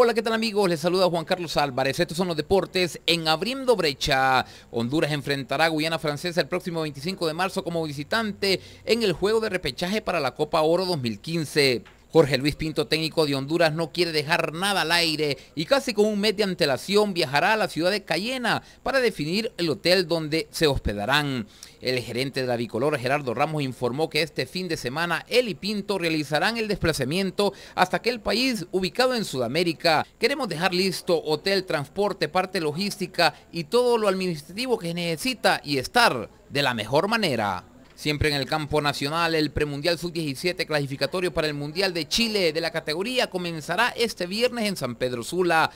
Hola, ¿qué tal amigos? Les saluda Juan Carlos Álvarez. Estos son los deportes en Abriendo Brecha. Honduras enfrentará a Guyana Francesa el próximo 25 de marzo como visitante en el juego de repechaje para la Copa Oro 2015. Jorge Luis Pinto, técnico de Honduras, no quiere dejar nada al aire y casi con un mes de antelación viajará a la ciudad de Cayena para definir el hotel donde se hospedarán. El gerente de la bicolor, Gerardo Ramos, informó que este fin de semana él y Pinto realizarán el desplazamiento hasta aquel país ubicado en Sudamérica. Queremos dejar listo hotel, transporte, parte logística y todo lo administrativo que necesita y estar de la mejor manera. Siempre en el campo nacional, el premundial sub-17 clasificatorio para el Mundial de Chile de la categoría comenzará este viernes en San Pedro Sula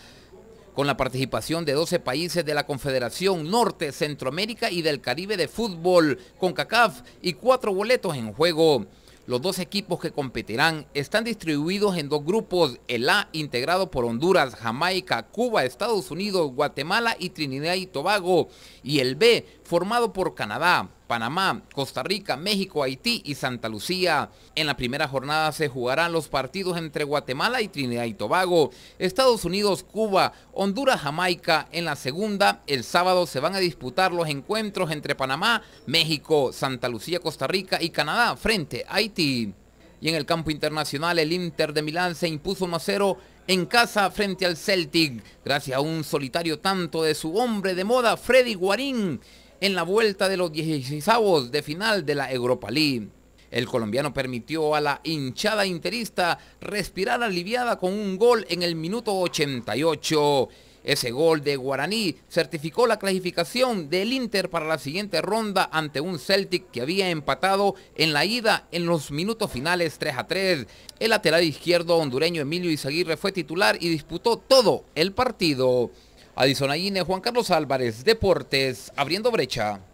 con la participación de 12 países de la Confederación Norte, Centroamérica y del Caribe de Fútbol, con CACAF y cuatro boletos en juego. Los dos equipos que competirán están distribuidos en dos grupos, el A integrado por Honduras, Jamaica, Cuba, Estados Unidos, Guatemala y Trinidad y Tobago, y el B formado por Canadá, Panamá, Costa Rica, México, Haití y Santa Lucía. En la primera jornada se jugarán los partidos entre Guatemala y Trinidad y Tobago, Estados Unidos, Cuba, Honduras, Jamaica. En la segunda, el sábado se van a disputar los encuentros entre Panamá, México, Santa Lucía, Costa Rica y Canadá frente a Haití. Y en el campo internacional, el Inter de Milán se impuso 1-0 en casa frente al Celtic, gracias a un solitario tanto de su hombre de moda, Freddy Guarín en la vuelta de los 16 de final de la Europa League. El colombiano permitió a la hinchada interista respirar aliviada con un gol en el minuto 88. Ese gol de Guaraní certificó la clasificación del Inter para la siguiente ronda ante un Celtic que había empatado en la ida en los minutos finales 3 a 3. El lateral izquierdo hondureño Emilio Izaguirre fue titular y disputó todo el partido. Adison Aine, Juan Carlos Álvarez, Deportes, abriendo brecha.